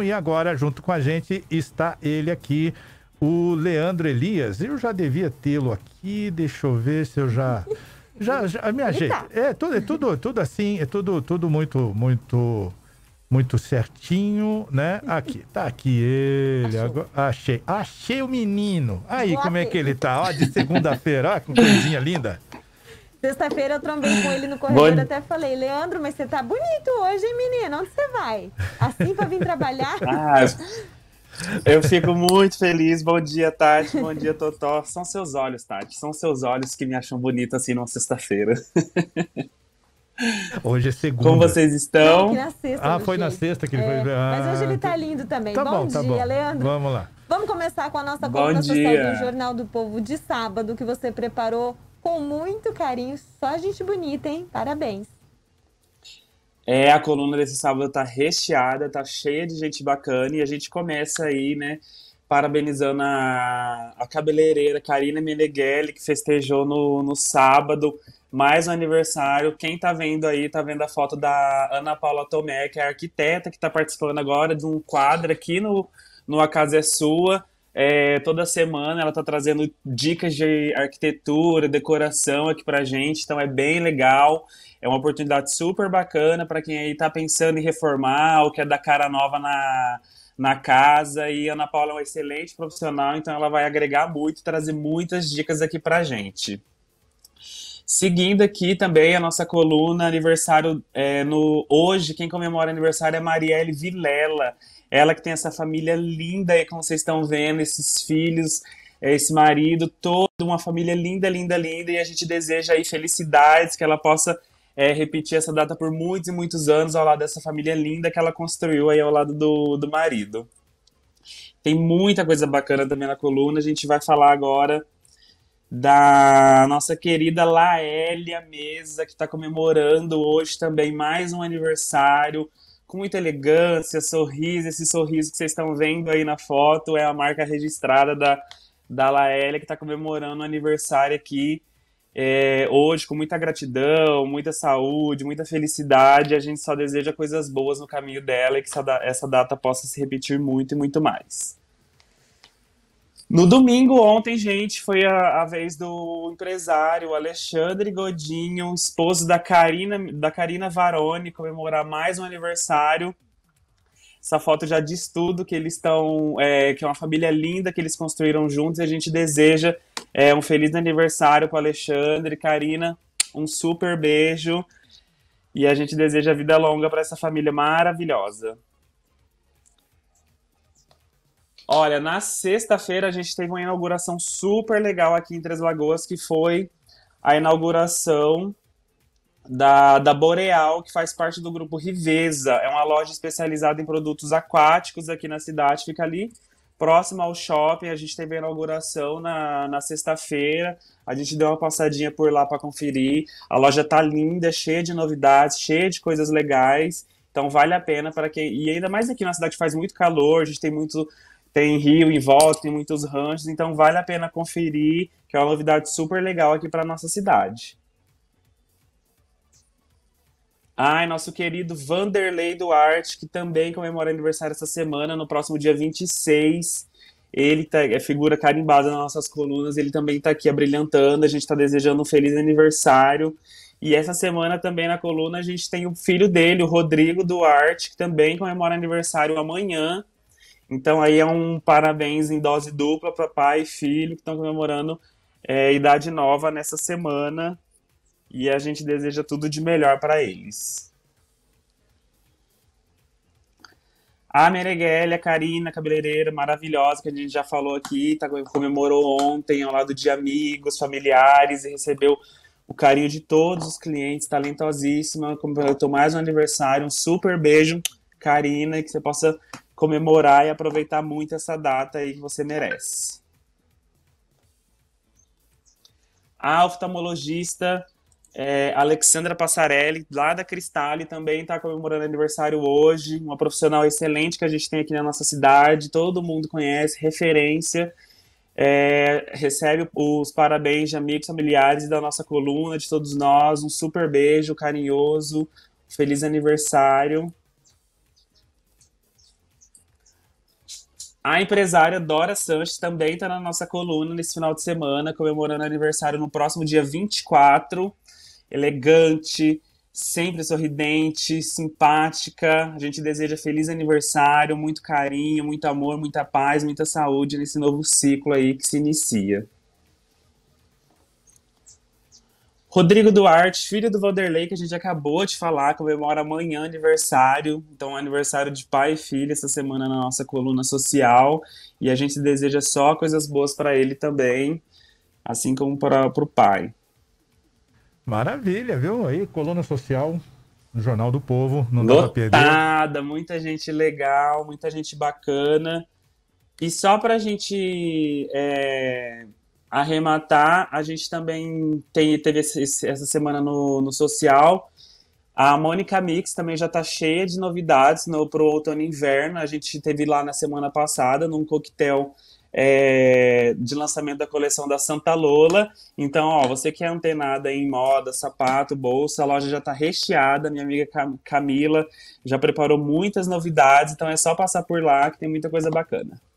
E agora, junto com a gente, está ele aqui, o Leandro Elias. Eu já devia tê-lo aqui, deixa eu ver se eu já. Já, já me ajeito. É tudo, é tudo, tudo assim, é tudo, tudo muito, muito, muito certinho, né? Aqui, tá aqui ele. Agora, achei, achei o menino. Aí, Boa como é que ele tá? Ó, de segunda-feira, ó, com coisinha linda. Sexta-feira eu trombei com ele no corredor, Bom... até falei, Leandro, mas você tá bonito hoje, hein, menino? Onde você vai? A assim vir trabalhar? Ah, eu fico muito feliz. Bom dia, Tati. Bom dia, Totó. São seus olhos, Tati. São seus olhos que me acham bonita assim numa sexta-feira. Hoje é segunda. Como vocês estão? Não, sexta, ah, foi na sexta que ele é, foi. Ah, mas hoje ele ah, tá, tá lindo também. Tá bom, bom tá dia, bom. Leandro. Vamos lá. Vamos começar com a nossa coluna social do Jornal do Povo de sábado, que você preparou com muito carinho. Só gente bonita, hein? Parabéns. É, a coluna desse sábado tá recheada, tá cheia de gente bacana e a gente começa aí, né, parabenizando a, a cabeleireira Karina Meneghelli, que festejou no, no sábado mais um aniversário. Quem tá vendo aí, tá vendo a foto da Ana Paula Tomé, que é a arquiteta que tá participando agora de um quadro aqui no, no A Casa é Sua. É, toda semana ela está trazendo dicas de arquitetura, decoração aqui para gente, então é bem legal. É uma oportunidade super bacana para quem aí está pensando em reformar ou quer dar cara nova na, na casa. E a Ana Paula é uma excelente profissional, então ela vai agregar muito, trazer muitas dicas aqui para gente. Seguindo aqui também a nossa coluna aniversário é, no hoje, quem comemora aniversário é Marielle Vilela. Ela que tem essa família linda aí, como vocês estão vendo, esses filhos, esse marido, toda uma família linda, linda, linda. E a gente deseja aí felicidades, que ela possa é, repetir essa data por muitos e muitos anos ao lado dessa família linda que ela construiu aí ao lado do, do marido. Tem muita coisa bacana também na coluna. A gente vai falar agora da nossa querida Laélia Mesa, que está comemorando hoje também mais um aniversário com muita elegância, sorriso. Esse sorriso que vocês estão vendo aí na foto é a marca registrada da, da Laélia, que está comemorando o aniversário aqui é, hoje, com muita gratidão, muita saúde, muita felicidade. A gente só deseja coisas boas no caminho dela e que essa, essa data possa se repetir muito e muito mais. No domingo, ontem, gente, foi a, a, vez do empresário Alexandre Godinho, esposo da Karina, da Karina Varone, comemorar mais um aniversário. Essa foto já diz tudo que eles estão, é, que é uma família linda que eles construíram juntos e a gente deseja é, um feliz aniversário para Alexandre, Karina, um super beijo e a gente deseja vida longa para essa família maravilhosa. Olha, na sexta-feira a gente teve uma inauguração super legal aqui em Três Lagoas, que foi a inauguração da, da Boreal, que faz parte do grupo Riveza. É uma loja especializada em produtos aquáticos aqui na cidade, fica ali próximo ao shopping. A gente teve a inauguração na, na sexta-feira. A gente deu uma passadinha por lá para conferir. A loja tá linda, cheia de novidades, cheia de coisas legais. Então vale a pena para quem. E ainda mais aqui na cidade faz muito calor, a gente tem muito tem rio em volta, tem muitos ranchos, então vale a pena conferir, que é uma novidade super legal aqui para nossa cidade. Ai, nosso querido Vanderlei Duarte, que também comemora aniversário essa semana, no próximo dia 26. Ele tá, é figura carimbada nas nossas colunas, ele também está aqui abrilhantando, a gente está desejando um feliz aniversário. E essa semana também na coluna a gente tem o filho dele, o Rodrigo Duarte, que também comemora aniversário amanhã. Então aí é um parabéns em dose dupla para pai e filho que estão comemorando é, idade nova nessa semana e a gente deseja tudo de melhor para eles. A Mereguelha, a Karina, cabeleireira maravilhosa, que a gente já falou aqui, tá, comemorou ontem ao lado de amigos, familiares e recebeu o carinho de todos os clientes, talentosíssima, completou mais um aniversário, um super beijo, Karina, que você possa comemorar e aproveitar muito essa data aí que você merece. A oftalmologista é, Alexandra Passarelli, lá da Cristalli, também está comemorando aniversário hoje. Uma profissional excelente que a gente tem aqui na nossa cidade, todo mundo conhece, referência. É, recebe os parabéns de amigos familiares da nossa coluna, de todos nós. Um super beijo carinhoso, feliz aniversário. A empresária Dora Sanches também está na nossa coluna nesse final de semana, comemorando aniversário no próximo dia 24. Elegante, sempre sorridente, simpática. A gente deseja feliz aniversário, muito carinho, muito amor, muita paz, muita saúde nesse novo ciclo aí que se inicia. Rodrigo Duarte, filho do Vanderlei, que a gente acabou de falar, comemora amanhã aniversário. Então, é aniversário de pai e filho essa semana na nossa coluna social. E a gente deseja só coisas boas para ele também, assim como para o pai. Maravilha, viu? Aí, coluna social Jornal do Povo, não dá Lotada, muita gente legal, muita gente bacana. E só para a gente é, arrematar, a gente também tem, teve esse, essa semana no, no social. A Mônica Mix também já está cheia de novidades no, pro outono e inverno. A gente teve lá na semana passada, num coquetel é, de lançamento da coleção da Santa Lola. Então, ó, você que é antenada em moda, sapato, bolsa, a loja já está recheada. Minha amiga Camila já preparou muitas novidades, então é só passar por lá que tem muita coisa bacana.